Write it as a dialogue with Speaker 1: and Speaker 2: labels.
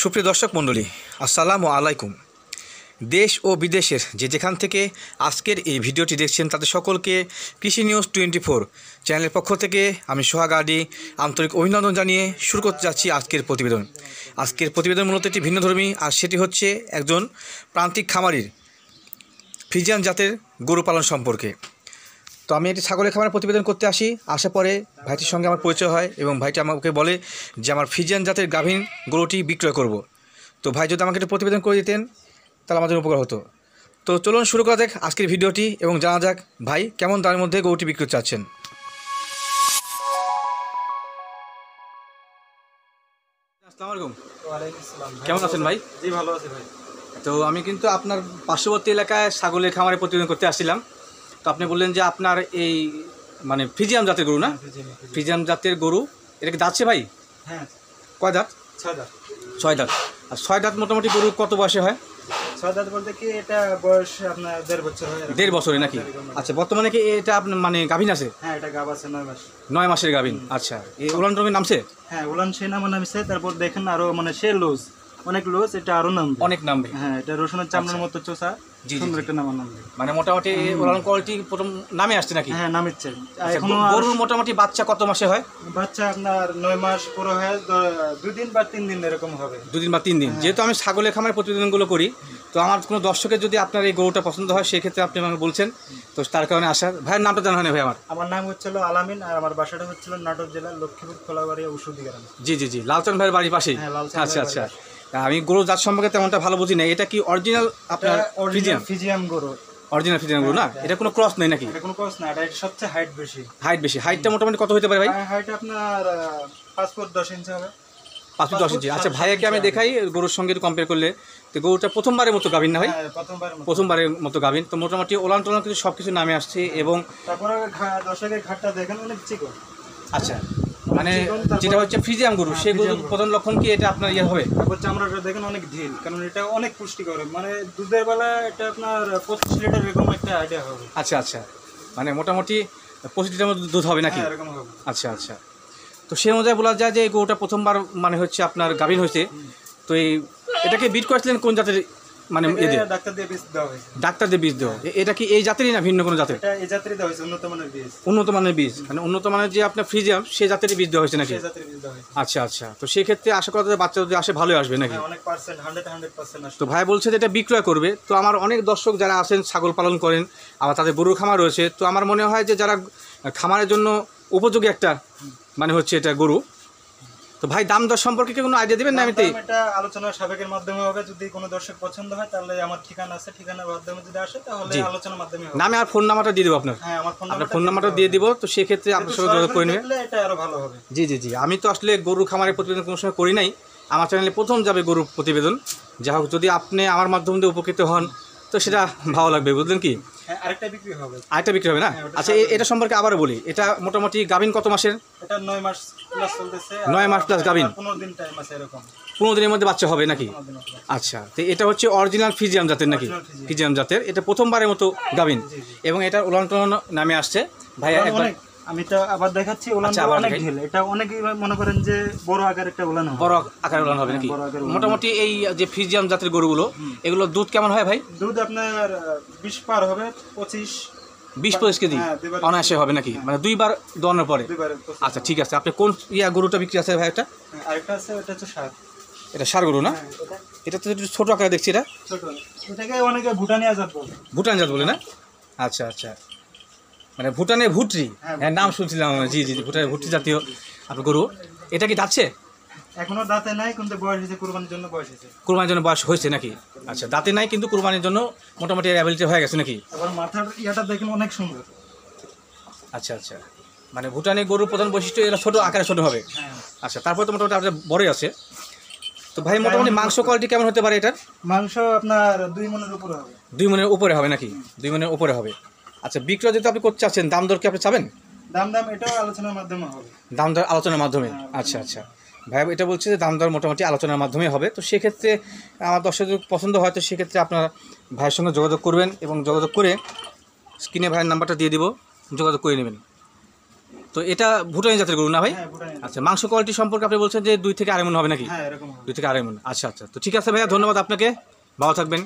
Speaker 1: সুপ্রিয় দর্শক মণ্ডলী আসসালামু আলাইকুম দেশ ও বিদেশের যে যেখান থেকে আজকের এই ভিডিওটি দেখছেন তাদের সকলকে কৃষি নিউজ টোয়েন্টি ফোর চ্যানেলের পক্ষ থেকে আমি আডি আন্তরিক অভিনন্দন জানিয়ে শুরু করতে যাচ্ছি আজকের প্রতিবেদন আজকের প্রতিবেদন মূলত একটি ভিন্নধর্মী আর সেটি হচ্ছে একজন প্রান্তিক খামারির ফ্রিজিয়ান জাতের গরু পালন সম্পর্কে তো আমি একটি ছাগলের খামার প্রতিবেদন করতে আসি আসার পরে ভাইটির সঙ্গে আমার পরিচয় হয় এবং ভাইটি আমাকে বলে যে আমার ফিজিয়ান জাতের গাভীন গরুটি বিক্রয় করব। তো ভাই যদি আমাকে একটু প্রতিবেদন করে দিতেন তাহলে আমাদের উপকার হতো তো চলুন শুরু করা যাক আজকের ভিডিওটি এবং জানা যাক ভাই কেমন দামের মধ্যে গরুটি বিক্রি চাচ্ছেন
Speaker 2: কেমন আছেন ভাই ভালো আছে ভাই
Speaker 1: তো আমি কিন্তু আপনার পার্শ্ববর্তী এলাকায় ছাগলের খামারে প্রতিবেদন করতে আসছিলাম তো আপনি বললেন যে আপনার এই মানে ফিজিয়াম জাতের গরু না হ্যাঁ, ফিজিয়াম জাতের গরু এটা কি দাঁতছে ভাই হ্যাঁ কয় দাঁত ছয় দাঁত ছয় দাঁত আর ছয় দাঁত মোটামুটি গরু কত বয়সে হয়
Speaker 2: ছয় দাঁত বলতে কি এটা আপনার দেড় বছর হয়
Speaker 1: দেড় বছরে নাকি আচ্ছা বর্তমানে কি এটা আপনার মানে গাভিন আছে
Speaker 2: হ্যাঁ এটা গাভ আছে নয় নয় মাসের গাভিন আচ্ছা এই উলান রঙের নামছে হ্যাঁ উলান সেই নামে নামছে তারপর দেখেন আরও মানে সে লুজ অনেক এটা আরো অনেক হ্যাঁ এটা রসুনের চামড়ার আচ্ছা। মতো চোষা সুন্দর একটা মানে মোটামুটি কোয়ালিটি প্রথম নামে আসছে নাকি হ্যাঁ নামিচ্ছে এখন গরুর মোটামুটি বাচ্চা কত মাসে হয় বাচ্চা আপনার নয় মাস পুরো হয় দুদিন বা তিন দিন এরকম হবে
Speaker 1: দুদিন বা তিন দিন হ্যাঁ। যেহেতু আমি ছাগলের খামার প্রতিদিনগুলো করি তো আমার কোনো দর্শকের যদি আপনার এই গরুটা পছন্দ হয় সেক্ষেত্রে আপনি আমাকে বলছেন তো তার কারণে আসার ভাইয়ের নামটা জানা হয়নি ভাই আমার
Speaker 2: আমার নাম হচ্ছে আলামিন আর আমার বাসাটা হচ্ছিল নাটক জেলার লক্ষ্মীপুর খোলাবাড়ি ঔষধি গ্রাম
Speaker 1: জি জি জি লালচন ভাইয়ের বাড়ির পাশেই হ্যাঁ, আচ্ছা আচ্ছা আমি গরু জাত সম্পর্কে তেমনটা ভালো বুঝি না এটা কি অরিজিনাল আপনার অরিজিনাল ফিজিয়াম গরু অরিজিনাল ফিজিয়াম গরু না হ্যাঁ, হ্যাঁ। এটা কোনো ক্রস নেই নাকি এটা
Speaker 2: কোনো ক্রস না এটা সবচেয়ে হাইট বেশি
Speaker 1: হাইট বেশি হাইটটা মোটামুটি কত হতে পারে ভাই
Speaker 2: হাইট আপনার পাঁচ ফুট দশ ইঞ্চি হবে
Speaker 1: পাঁচ ফুট দশ ইঞ্চি আচ্ছা ভাইয়াকে আমি দেখাই গরুর সঙ্গে কম্পেয়ার করলে তো গরুটা প্রথমবারের মতো গাভিন না ভাই হ্যাঁ, প্রথমবারের মতো গাভিন তো মোটামুটি ওলান টোলান কিছু সব কিছু নামে আসছে এবং
Speaker 2: দর্শকের ঘাটটা দেখেন অনেক চিকন
Speaker 1: আচ্ছা মানে যেটা হচ্ছে ফ্রিজিয়াম গরু হ্যাঁ,
Speaker 2: সেই গরুর প্রধান লক্ষণ কি এটা আপনার ইয়ে হবে তারপর চামড়াটা দেখেন অনেক ঢিল কারণ এটা অনেক পুষ্টিকর মানে দুধের বেলা এটা আপনার পঁচিশ লিটার এরকম একটা আইডিয়া হবে
Speaker 1: আচ্ছা আচ্ছা মানে মোটামুটি পঁচিশ লিটার মতো দুধ হবে নাকি হ্যাঁ, এরকম হবে আচ্ছা আচ্ছা তো সে অনুযায়ী বলা যায় যে এই গরুটা প্রথমবার মানে হচ্ছে আপনার গাভীন হয়েছে তো এই এটাকে বিট করেছিলেন কোন জাতের মানে এদের ডাক্তার দিয়ে বীজ দেওয়া হয়েছে এটা কি এই জাতেরই না ভিন্ন কোনো জাতের উন্নত মানের বীজ মানে উন্নত মানের যে আপনার ফ্রিজিয়াম সে জাতেরই বীজ দেওয়া হয়েছে নাকি আচ্ছা আচ্ছা তো সেক্ষেত্রে আশা করা যায় বাচ্চা যদি আসে ভালোই আসবে নাকি
Speaker 2: হ্যাঁ,
Speaker 1: তো ভাই বলছে যে এটা বিক্রয় করবে তো আমার অনেক দর্শক যারা আসেন ছাগল পালন করেন আবার তাদের গরুর খামার রয়েছে তো আমার মনে হয় যে যারা খামারের জন্য উপযোগী একটা মানে হচ্ছে এটা গরু তো ভাই দাম দর সম্পর্কে কি কোনো আইডিয়া দিবেন না আমি
Speaker 2: এটা আলোচনা সাবেকের মাধ্যমে হবে যদি কোনো দর্শক পছন্দ হয় তাহলে আমার ঠিকানা আছে ঠিকানার মাধ্যমে যদি আসে তাহলে আলোচনার মাধ্যমে হবে নামে আর ফোন নাম্বারটা দিয়ে দেবো আপনার হ্যাঁ আমার ফোন নাম্বার ফোন
Speaker 1: নাম্বারটা দিয়ে দিব তো সেই ক্ষেত্রে আপনার সঙ্গে যোগাযোগ করে নেবেন এটা আরো ভালো হবে জি জি জি আমি তো আসলে গরু খামারের প্রতিবেদন কোনো সময় করি নাই আমার চ্যানেলে প্রথম যাবে গরু প্রতিবেদন যা হোক যদি আপনি আমার মাধ্যম দিয়ে উপকৃত হন তো সেটা ভালো লাগবে বুঝলেন কি
Speaker 2: হ্যাঁ, আরেকটা বিক্রি হবে না হ্যাঁ, আচ্ছা এটা
Speaker 1: সম্পর্কে আবার বলি এটা মোটামুটি গাবিন কত মাসের
Speaker 2: নয় মাস প্লাস গাভিন পনেরো গাবিন
Speaker 1: দিনের মধ্যে বাচ্চা হবে নাকি আচ্ছা তো এটা হচ্ছে অরিজিনাল ফিজিয়াম জাতের নাকি ফিজিয়াম জাতের এটা প্রথমবারের মতো গাবিন
Speaker 2: এবং এটা উলান নামে আসছে ভাইয়া একবার আমি তো আবার দেখাচ্ছি উলান আচ্ছা, অনেক ঢিল এটা অনেকেই মনে করেন যে বড় আকার একটা উলান হবে বড় আকারের উলান হবে হ্যাঁ, নাকি মোটামুটি এই যে ফ্রিজিয়াম জাতের গরুগুলো এগুলো দুধ কেমন হয় ভাই দুধ আপনার বিশ পার হবে পঁচিশ
Speaker 1: বিশ পঁচিশ কেজি হ্যাঁ, অনায়াসে হবে নাকি হ্যাঁ। মানে দুইবার দনের পরে আচ্ছা ঠিক আছে আপনি কোন ইয়া গরুটা বিক্রি আছে ভাই একটা
Speaker 2: আরেকটা আছে এটা হচ্ছে সার
Speaker 1: এটা সার গরু না এটা তো একটু ছোট আকারে দেখছি এটা
Speaker 2: ছোট এটাকে অনেকে ভুটানি জাত বলে
Speaker 1: ভুটান জাত বলে না আচ্ছা আচ্ছা মানে ভুটানের ভুটরি হ্যাঁ, হ্যাঁ নাম শুনছিলাম জি জি ভুটানের ভুটরি জাতীয় আপনার গরু এটা কি দাঁতছে
Speaker 2: এখনো দাঁতে নাই কিন্তু বয়স হয়েছে কোরবানির জন্য বয়স হয়েছে
Speaker 1: কোরবানির জন্য বয়স হয়েছে নাকি আচ্ছা দাঁতে নাই কিন্তু কোরবানির জন্য মোটামুটি অ্যাভেলেবল হয়ে গেছে নাকি
Speaker 2: আবার মাথার ইয়াটা দেখেন অনেক সুন্দর আচ্ছা আচ্ছা
Speaker 1: মানে ভুটানে গরুর প্রধান বৈশিষ্ট্য এরা ছোটো আকারে ছোটো হবে হ্যাঁ। আচ্ছা তারপর তো মোটামুটি আপনার বড়ই আছে তো ভাই মোটামুটি মাংস কোয়ালিটি কেমন হতে পারে এটার
Speaker 2: মাংস আপনার দুই মনের উপরে হবে
Speaker 1: দুই মনের উপরে হবে নাকি দুই মনের উপরে হবে আচ্ছা বিক্রয় যেহেতু আপনি করতে চাচ্ছেন দাম দর কি আপনি চাবেন
Speaker 2: দাম দাম এটাও আলোচনার মাধ্যমে হবে
Speaker 1: দাম দর আলোচনার মাধ্যমে হ্যাঁ, আচ্ছা আচ্ছা ভাই এটা বলছে যে দাম দর মোটামুটি আলোচনার মাধ্যমে হবে তো সেক্ষেত্রে আমার দর্শক পছন্দ হয় তো সেক্ষেত্রে আপনারা ভাইয়ের সঙ্গে যোগাযোগ করবেন এবং যোগাযোগ করে স্ক্রিনে ভাইয়ের নাম্বারটা দিয়ে দিব যোগাযোগ করে নেবেন তো এটা ভুটানি জাতের গরু না ভাই হ্যাঁ, আচ্ছা মাংস কোয়ালিটি সম্পর্কে আপনি বলছেন যে দুই থেকে আড়াই মন হবে নাকি হ্যাঁ, দুই থেকে আড়াই মন আচ্ছা আচ্ছা তো ঠিক আছে ভাইয়া ধন্যবাদ আপনাকে ভালো থাকবেন